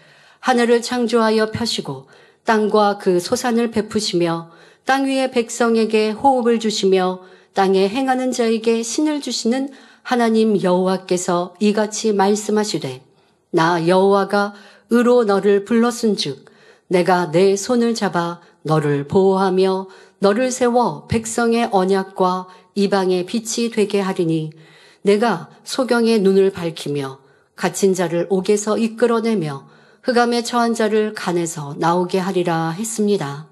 하늘을 창조하여 펴시고 땅과 그 소산을 베푸시며 땅 위의 백성에게 호흡을 주시며 땅에 행하는 자에게 신을 주시는 하나님 여호와께서 이같이 말씀하시되 나 여호와가 의로 너를 불렀은즉 내가 내 손을 잡아 너를 보호하며 너를 세워 백성의 언약과 이방의 빛이 되게 하리니 내가 소경의 눈을 밝히며 갇힌 자를 옥에서 이끌어내며 흑암에 처한 자를 간에서 나오게 하리라 했습니다.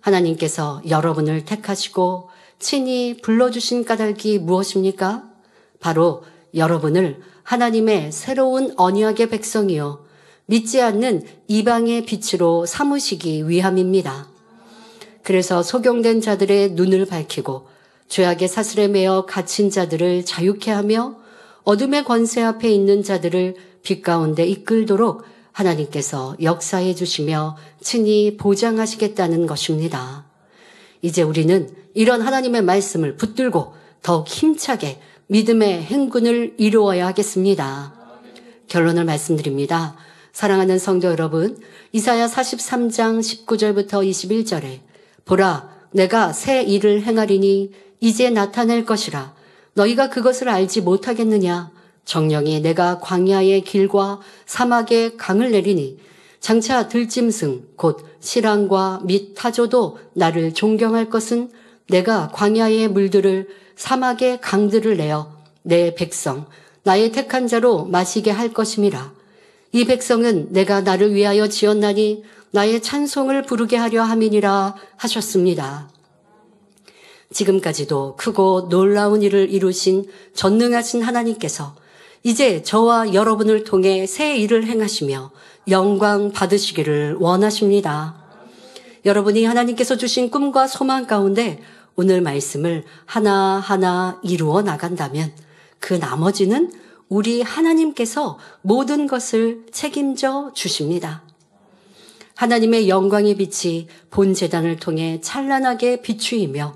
하나님께서 여러분을 택하시고 친히 불러주신 까닭이 무엇입니까? 바로 여러분을 하나님의 새로운 언약의 백성이요. 믿지 않는 이방의 빛으로 삼으시기 위함입니다. 그래서 소경된 자들의 눈을 밝히고 죄악의 사슬에 매어 갇힌 자들을 자유케 하며 어둠의 권세 앞에 있는 자들을 빛 가운데 이끌도록 하나님께서 역사해 주시며 친히 보장하시겠다는 것입니다. 이제 우리는 이런 하나님의 말씀을 붙들고 더욱 힘차게 믿음의 행군을 이루어야 하겠습니다. 결론을 말씀드립니다. 사랑하는 성도 여러분, 이사야 43장 19절부터 21절에 보라, 내가 새 일을 행하리니 이제 나타낼 것이라. 너희가 그것을 알지 못하겠느냐? 정령이 내가 광야의 길과 사막의 강을 내리니 장차 들짐승 곧실랑과및 타조도 나를 존경할 것은 내가 광야의 물들을 사막의 강들을 내어 내 백성 나의 택한 자로 마시게 할 것임이라. 이 백성은 내가 나를 위하여 지었나니 나의 찬송을 부르게 하려 함이니라 하셨습니다. 지금까지도 크고 놀라운 일을 이루신 전능하신 하나님께서 이제 저와 여러분을 통해 새 일을 행하시며 영광 받으시기를 원하십니다. 여러분이 하나님께서 주신 꿈과 소망 가운데 오늘 말씀을 하나하나 이루어 나간다면 그 나머지는 우리 하나님께서 모든 것을 책임져 주십니다. 하나님의 영광의 빛이 본 재단을 통해 찬란하게 비추이며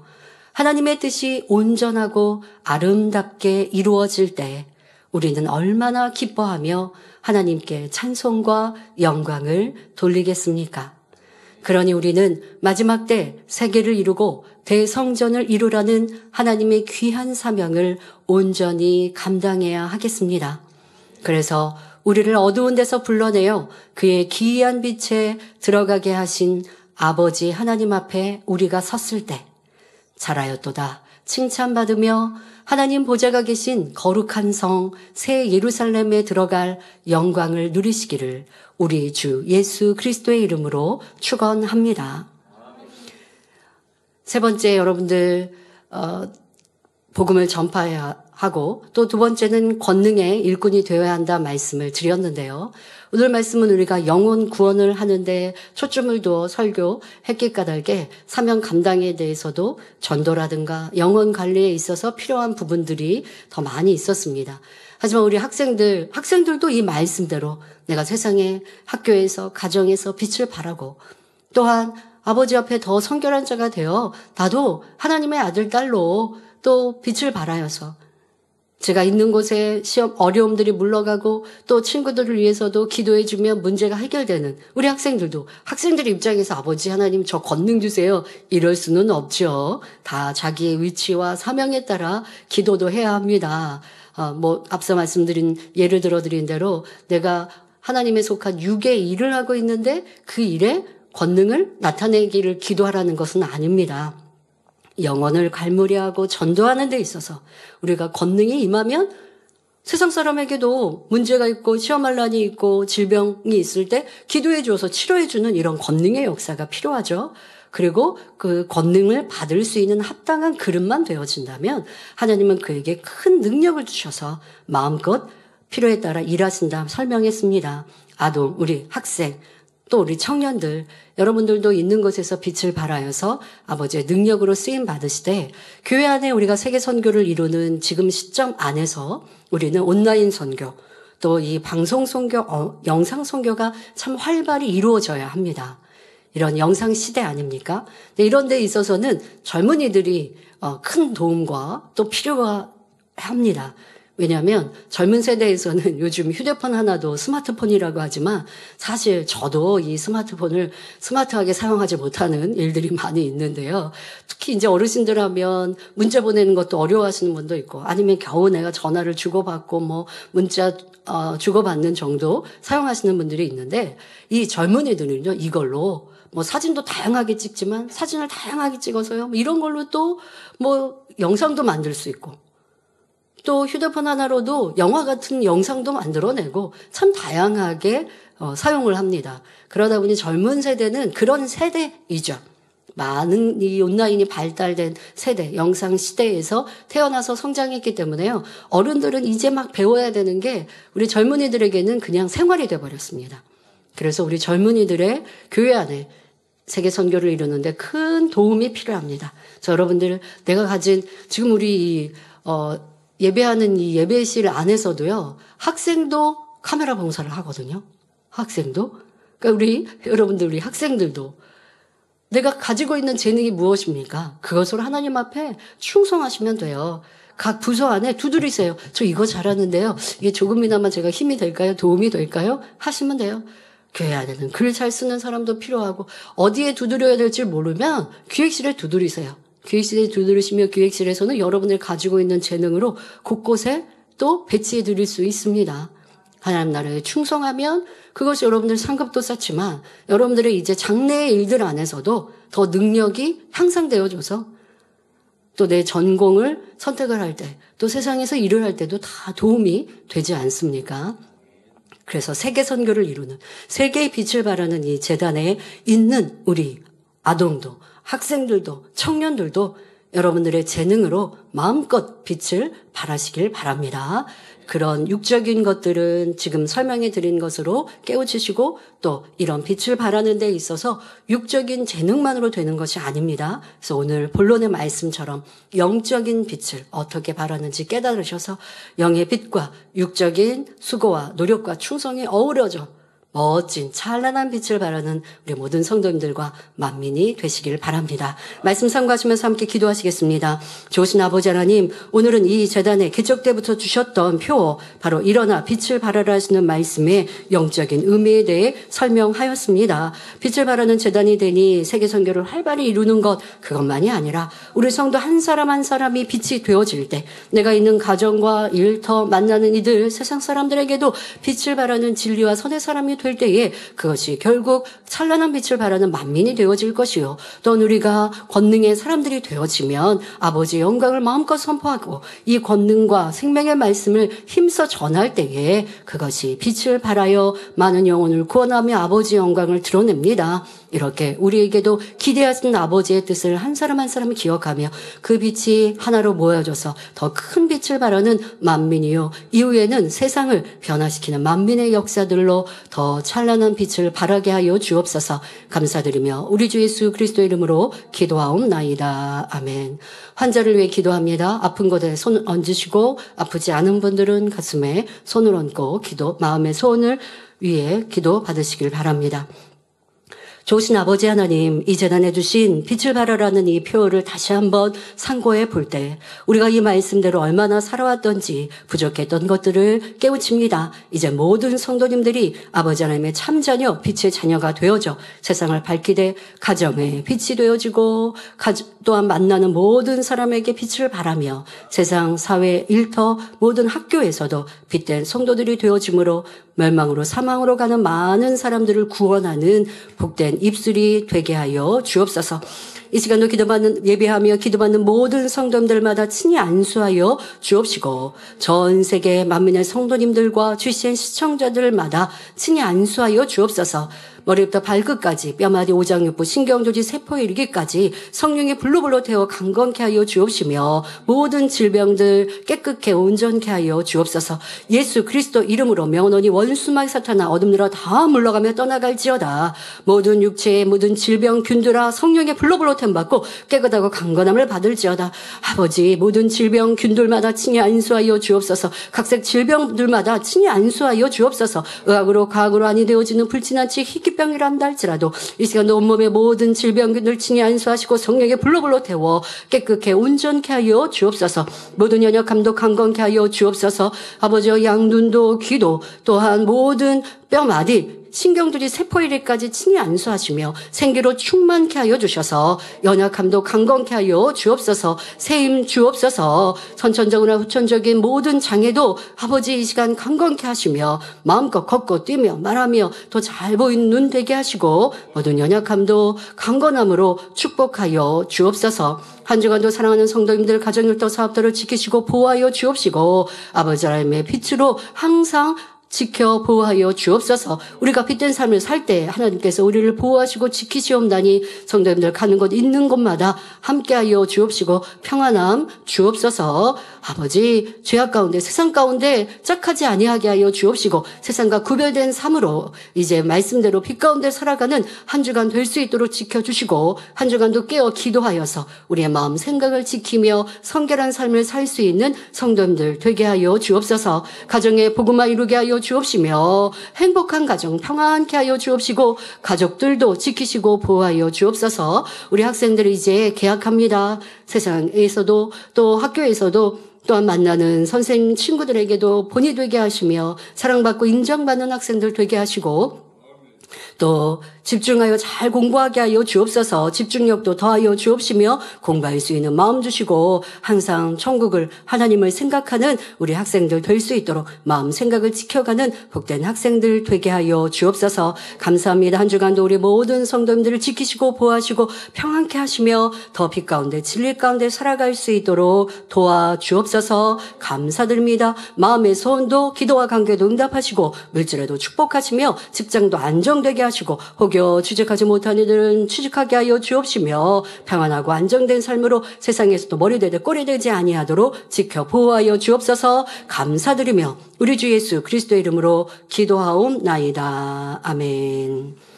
하나님의 뜻이 온전하고 아름답게 이루어질 때 우리는 얼마나 기뻐하며 하나님께 찬송과 영광을 돌리겠습니까? 그러니 우리는 마지막 때 세계를 이루고 대성전을 이루라는 하나님의 귀한 사명을 온전히 감당해야 하겠습니다. 그래서 우리를 어두운 데서 불러내어 그의 기이한 빛에 들어가게 하신 아버지 하나님 앞에 우리가 섰을 때 잘하였도다 칭찬받으며 하나님 보좌가 계신 거룩한 성 새 예루살렘에 들어갈 영광을 누리시기를 우리 주 예수 그리스도의 이름으로 축원합니다. 세 번째 여러분들 어, 복음을 전파해야 하고 또 두 번째는 권능의 일꾼이 되어야 한다 말씀을 드렸는데요. 오늘 말씀은 우리가 영혼 구원을 하는데 초점을 두어 설교했기 까닭에 사명 감당에 대해서도 전도라든가 영혼 관리에 있어서 필요한 부분들이 더 많이 있었습니다. 하지만 우리 학생들, 학생들도 이 말씀대로 내가 세상에 학교에서 가정에서 빛을 바라고 또한 아버지 앞에 더 성결한 자가 되어 나도 하나님의 아들, 딸로 또 빛을 발하여서 제가 있는 곳에 시험 어려움들이 물러가고 또 친구들을 위해서도 기도해 주면 문제가 해결되는 우리 학생들도 학생들 입장에서 아버지 하나님 저 권능 주세요 이럴 수는 없죠. 다 자기의 위치와 사명에 따라 기도도 해야 합니다. 어, 뭐 앞서 말씀드린 예를 들어 드린 대로 내가 하나님에 속한 육의 일을 하고 있는데 그 일에 권능을 나타내기를 기도하라는 것은 아닙니다. 영혼을 갈무리하고 전도하는 데 있어서 우리가 권능이 임하면 세상 사람에게도 문제가 있고 시험할란이 있고 질병이 있을 때 기도해 주어서 치료해 주는 이런 권능의 역사가 필요하죠. 그리고 그 권능을 받을 수 있는 합당한 그릇만 되어진다면 하나님은 그에게 큰 능력을 주셔서 마음껏 필요에 따라 일하신다 설명했습니다. 아동, 우리 학생, 또 우리 청년들 여러분들도 있는 곳에서 빛을 발하여서 아버지의 능력으로 쓰임 받으시되 교회 안에 우리가 세계 선교를 이루는 지금 시점 안에서 우리는 온라인 선교 또 이 방송 선교 어, 영상 선교가 참 활발히 이루어져야 합니다. 이런 영상 시대 아닙니까? 이런 데 있어서는 젊은이들이 어, 큰 도움과 또 필요가 합니다. 왜냐하면 젊은 세대에서는 요즘 휴대폰 하나도 스마트폰이라고 하지만 사실 저도 이 스마트폰을 스마트하게 사용하지 못하는 일들이 많이 있는데요. 특히 이제 어르신들 하면 문자 보내는 것도 어려워하시는 분도 있고 아니면 겨우 내가 전화를 주고받고 뭐 문자 어, 주고받는 정도 사용하시는 분들이 있는데 이 젊은이들은요 이걸로 뭐 사진도 다양하게 찍지만 사진을 다양하게 찍어서요 뭐 이런 걸로 또 뭐 영상도 만들 수 있고 또 휴대폰 하나로도 영화 같은 영상도 만들어내고 참 다양하게 어, 사용을 합니다. 그러다 보니 젊은 세대는 그런 세대이죠. 많은 이 온라인이 발달된 세대, 영상 시대에서 태어나서 성장했기 때문에요. 어른들은 이제 막 배워야 되는 게 우리 젊은이들에게는 그냥 생활이 돼버렸습니다. 그래서 우리 젊은이들의 교회 안에 세계 선교를 이루는데 큰 도움이 필요합니다. 저 여러분들 내가 가진 지금 우리 어, 예배하는 이 예배실 안에서도요, 학생도 카메라 봉사를 하거든요. 학생도. 그러니까 우리, 여러분들, 우리 학생들도 내가 가지고 있는 재능이 무엇입니까? 그것을 하나님 앞에 충성하시면 돼요. 각 부서 안에 두드리세요. 저 이거 잘하는데요. 이게 조금이나마 제가 힘이 될까요? 도움이 될까요? 하시면 돼요. 교회 안에는 글 잘 쓰는 사람도 필요하고 어디에 두드려야 될지 모르면 기획실에 두드리세요. 기획실에 두드리시며 기획실에서는 여러분을 가지고 있는 재능으로 곳곳에 또 배치해 드릴 수 있습니다. 하나님 나라에 충성하면 그것이 여러분들 상급도 쌓지만 여러분들의 이제 장래의 일들 안에서도 더 능력이 향상되어져서 또 내 전공을 선택을 할 때 또 세상에서 일을 할 때도 다 도움이 되지 않습니까? 그래서 세계 선교를 이루는 세계의 빛을 발하는 이 재단에 있는 우리 아동도 학생들도 청년들도 여러분들의 재능으로 마음껏 빛을 발하시길 바랍니다. 그런 육적인 것들은 지금 설명해 드린 것으로 깨우치시고 또 이런 빛을 발하는 데 있어서 육적인 재능만으로 되는 것이 아닙니다. 그래서 오늘 본론의 말씀처럼 영적인 빛을 어떻게 발하는지 깨달으셔서 영의 빛과 육적인 수고와 노력과 충성이 어우러져 멋진 찬란한 빛을 바라는 우리 모든 성도님들과 만민이 되시길 바랍니다. 말씀 상고하시면서 함께 기도하시겠습니다. 좋으신 아버지 하나님, 오늘은 이 재단에 개척 때부터 주셨던 표, 바로 일어나 빛을 바라라 하시는 말씀의 영적인 의미에 대해 설명하였습니다. 빛을 바라는 재단이 되니 세계 선교를 활발히 이루는 것 그것만이 아니라 우리 성도 한 사람 한 사람이 빛이 되어질 때 내가 있는 가정과 일터 만나는 이들 세상 사람들에게도 빛을 바라는 진리와 선의 사람이 될 때에 그것이 결국 찬란한 빛을 바라는 만민이 되어질 것이요. 또 우리가 권능의 사람들이 되어지면 아버지 영광을 마음껏 선포하고 이 권능과 생명의 말씀을 힘써 전할 때에 그것이 빛을 발하여 많은 영혼을 구원하며 아버지 영광을 드러냅니다. 이렇게 우리에게도 기대하신 아버지의 뜻을 한 사람 한 사람 기억하며 그 빛이 하나로 모여져서 더 큰 빛을 바라는 만민이요. 이후에는 세상을 변화시키는 만민의 역사들로 더 찬란한 빛을 바라게 하여 주옵소서 감사드리며 우리 주 예수 그리스도 이름으로 기도하옵나이다. 아멘. 환자를 위해 기도합니다. 아픈 곳에 손 얹으시고 아프지 않은 분들은 가슴에 손을 얹고 기도, 마음의 소원을 위해 기도 받으시길 바랍니다. 좋으신 아버지 하나님, 이제단에 주신 빛을 발하라는 이 표어를 다시 한번 상고해 볼 때, 우리가 이 말씀대로 얼마나 살아왔던지 부족했던 것들을 깨우칩니다. 이제 모든 성도님들이 아버지 하나님의 참 자녀, 빛의 자녀가 되어져 세상을 밝히되 가정에 빛이 되어지고, 또한 만나는 모든 사람에게 빛을 바라며 세상, 사회, 일터, 모든 학교에서도 빛된 성도들이 되어짐으로 멸망으로 사망으로 가는 많은 사람들을 구원하는 복된 입술이 되게 하여 주옵소서. 이 시간도 기도받는 예배하며 기도받는 모든 성도들마다 친히 안수하여 주옵시고 전 세계 만민의 성도님들과 주신 시청자들마다 친히 안수하여 주옵소서. 머리부터 발끝까지 뼈마디 오장육부 신경조직 세포에 이르기까지 성령의 블로블로 태워 강건케 하여 주옵시며 모든 질병들 깨끗해 온전케 하여 주옵소서 예수 그리스도 이름으로 명언이 원수말 사탄아 어둠으어다 물러가며 떠나갈지어다 모든 육체의 모든 질병 균들아 성령의 블로블로 템받고 깨끗하고 강건함을 받을지어다 아버지 모든 질병 균들마다 친히 안수하여 주옵소서 각색 질병들마다 친히 안수하여 주옵소서 의학으로 과학으로 아니 되어지는 불친한 치 희귀 질병이라 한다 할지라도 이 시간 온몸의 모든 질병균을 칭히 안수하시고 성령의 불로불로 태워 깨끗해 온전케 하여 주옵소서 모든 연약 감독 강건케 하여 주옵소서 아버지의 양눈도 귀도 또한 모든 뼈마디 신경들이 세포이리까지 친히 안수하시며 생기로 충만케 하여 주셔서 연약함도 강건케 하여 주옵소서 세임 주옵소서 선천적이나 후천적인 모든 장애도 아버지 이 시간 강건케 하시며 마음껏 걷고 뛰며 말하며 더 잘 보이는 눈 되게 하시고 모든 연약함도 강건함으로 축복하여 주옵소서 한 주간도 사랑하는 성도님들 가정일도 사업들을 지키시고 보호하여 주옵시고 아버지 하나님의 빛으로 항상 지켜 보호하여 주옵소서. 우리가 빛된 삶을 살 때 하나님께서 우리를 보호하시고 지키시옵나니 성도님들 가는 곳 있는 곳마다 함께하여 주옵시고 평안함 주옵소서. 아버지 죄악 가운데 세상 가운데 짝하지 아니하게 하여 주옵시고 세상과 구별된 삶으로 이제 말씀대로 빛 가운데 살아가는 한 주간 될 수 있도록 지켜주시고 한 주간도 깨어 기도하여서 우리의 마음 생각을 지키며 성결한 삶을 살 수 있는 성도님들 되게 하여 주옵소서. 가정에 복음화 이루게 하여 주옵시며 행복한 가정 평안케 하여 주옵시고 가족들도 지키시고 보호하여 주옵소서 우리 학생들이 이제 계약합니다. 세상에서도 또 학교에서도 또한 만나는 선생님 친구들에게도 본이 되게 하시며 사랑받고 인정받는 학생들 되게 하시고 또 집중하여 잘 공부하게 하여 주옵소서 집중력도 더하여 주옵시며 공부할 수 있는 마음 주시고 항상 천국을 하나님을 생각하는 우리 학생들 될 수 있도록 마음 생각을 지켜가는 복된 학생들 되게 하여 주옵소서 감사합니다 한 주간도 우리 모든 성도님들을 지키시고 보호하시고 평안케 하시며 더 빛 가운데 진리 가운데 살아갈 수 있도록 도와 주옵소서 감사드립니다 마음의 소원도 기도와 관계도 응답하시고 물질에도 축복하시며 직장도 안정되게 하시고 하시고 혹여 취직하지 못한 이들은 취직하게 하여 주옵시며 평안하고 안정된 삶으로 세상에서도 머리 되되 꼬리 되지 아니하도록 지켜 보호하여 주옵소서 감사드리며 우리 주 예수 그리스도의 이름으로 기도하옵나이다. 아멘.